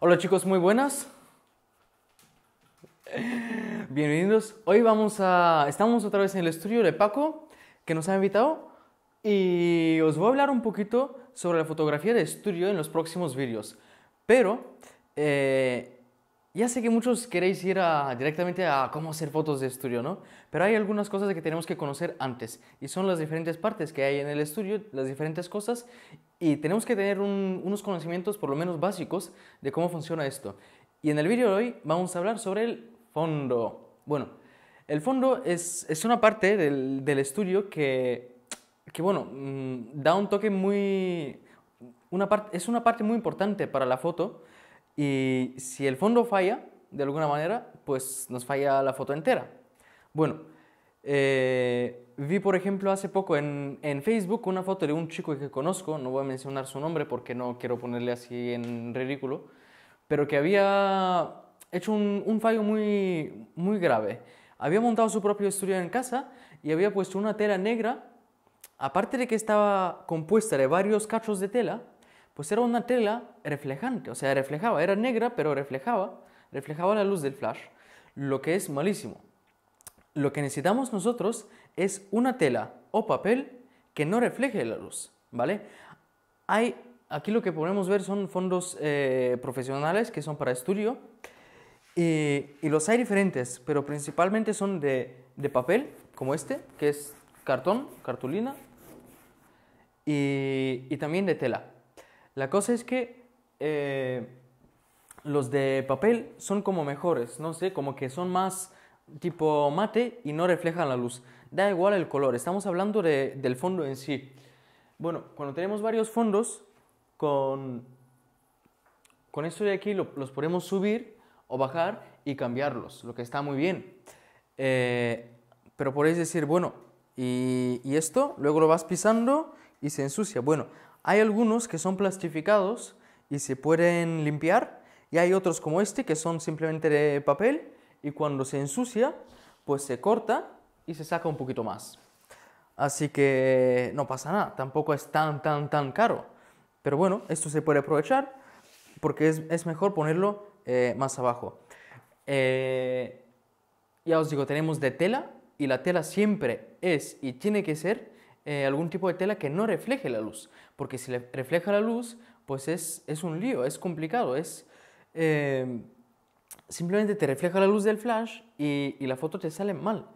Hola chicos, muy buenas. Bienvenidos. Hoy vamos a... Estamos otra vez en el estudio de Paco, que nos ha invitado. Y os voy a hablar un poquito sobre la fotografía de estudio en los próximos vídeos. Pero eh, ya sé que muchos queréis ir directamente a cómo hacer fotos de estudio, ¿no? Pero hay algunas cosas que tenemos que conocer antes y son las diferentes partes que hay en el estudio, las diferentes cosas y tenemos que tener unos conocimientos por lo menos básicos de cómo funciona esto. Y en el vídeo de hoy vamos a hablar sobre el fondo. Bueno, el fondo es, una parte del, estudio que, que, bueno, mm, da un toque muy... Una parte es una parte muy importante para la foto y si el fondo falla, de alguna manera, pues nos falla la foto entera. Bueno, eh, vi por ejemplo hace poco en, Facebook una foto de un chico que conozco, no voy a mencionar su nombre porque no quiero ponerle así en ridículo, pero que había hecho un, un fallo muy, muy grave. Había montado su propio estudio en casa y había puesto una tela negra, aparte de que estaba compuesta de varios cachos de tela, pues era una tela reflejante, o sea, reflejaba, era negra, pero reflejaba, reflejaba la luz del flash, lo que es malísimo. Lo que necesitamos nosotros es una tela o papel que no refleje la luz, ¿vale? Hay, aquí lo que podemos ver son fondos eh, profesionales que son para estudio y, los hay diferentes, pero principalmente son de, papel, como este, que es cartón, cartulina, y también de tela. La cosa es que eh, los de papel son como mejores, no sé, como que son más tipo mate y no reflejan la luz. Da igual el color, estamos hablando del fondo en sí. Bueno, cuando tenemos varios fondos, con, con esto de aquí los podemos subir o bajar y cambiarlos, lo que está muy bien. Eh, pero podéis decir, bueno, y, y esto luego lo vas pisando y se ensucia. Bueno, hay algunos que son plastificados y se pueden limpiar y hay otros como este que son simplemente de papel y cuando se ensucia pues se corta y se saca un poquito más. Así que no pasa nada, tampoco es tan tan tan caro. Pero bueno, esto se puede aprovechar porque es, mejor ponerlo eh, más abajo. Eh, ya os digo, tenemos de tela y la tela siempre es y tiene que ser eh, algún tipo de tela que no refleje la luz, porque si le refleja la luz, pues es, un lío, es complicado, es... Em, simplemente te refleja la luz del flash y, la foto te sale mal.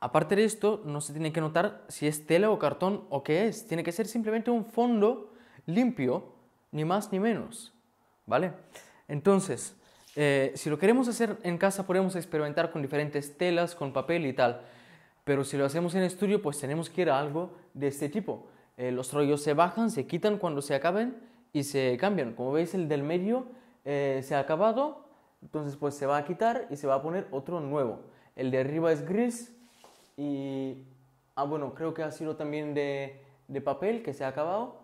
Aparte de esto, no se tiene que notar si es tela o cartón o qué es. Tiene que ser simplemente un fondo limpio, ni más ni menos. ¿Vale? Entonces, eh, si lo queremos hacer en casa, podemos experimentar con diferentes telas, con papel y tal. Pero si lo hacemos en estudio, pues tenemos que ir a algo de este tipo. Eh, los rollos se bajan, se quitan cuando se acaben y se cambian. Como veis, el del medio eh, se ha acabado, entonces pues se va a quitar y se va a poner otro nuevo. El de arriba es gris y... Ah, bueno, creo que ha sido también de, papel que se ha acabado.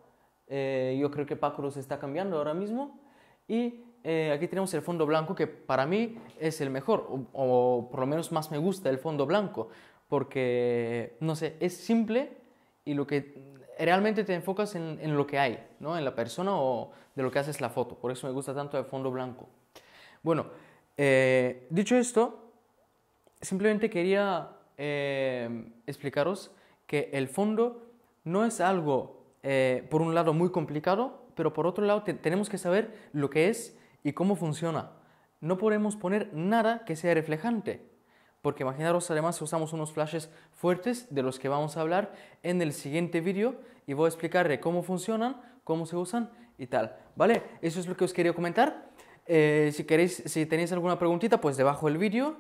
Eh, yo creo que Paco los está cambiando ahora mismo. Y aquí tenemos el fondo blanco que para mí es el mejor, o, por lo menos más me gusta el fondo blanco porque, no sé, es simple y lo que realmente te enfocas en, lo que hay, ¿no? En la persona o de lo que haces la foto. Por eso me gusta tanto el fondo blanco. Bueno, eh, dicho esto, simplemente quería eh, explicaros que el fondo no es algo, eh, por un lado, muy complicado, pero por otro lado, tenemos que saber lo que es y cómo funciona. No podemos poner nada que sea reflejante, porque imaginaros además si usamos unos flashes fuertes de los que vamos a hablar en el siguiente vídeo y voy a explicarle cómo funcionan, cómo se usan y tal, ¿vale? Eso es lo que os quería comentar. Eh, si queréis, si tenéis alguna preguntita, pues debajo del vídeo.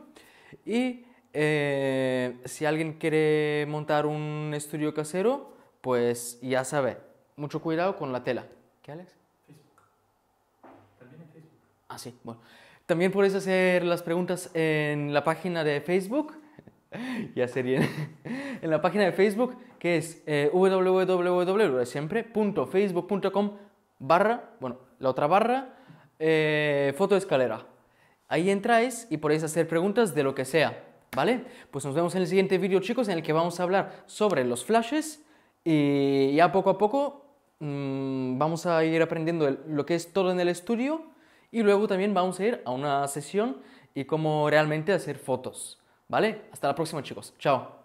Y eh, si alguien quiere montar un estudio casero, pues ya sabe, mucho cuidado con la tela. ¿Qué, Alex? Facebook. También en Facebook. Ah, sí, bueno. También podéis hacer las preguntas en la página de Facebook. ya sería en la página de Facebook que es eh, www.facebook.com barra, bueno, la otra barra, eh, foto escalera. Ahí entráis y podéis hacer preguntas de lo que sea, ¿vale? Pues nos vemos en el siguiente vídeo, chicos, en el que vamos a hablar sobre los flashes y ya poco a poco mm, vamos a ir aprendiendo lo que es todo en el estudio y luego también vamos a ir a una sesión y cómo realmente hacer fotos. ¿Vale? Hasta la próxima chicos. Chao.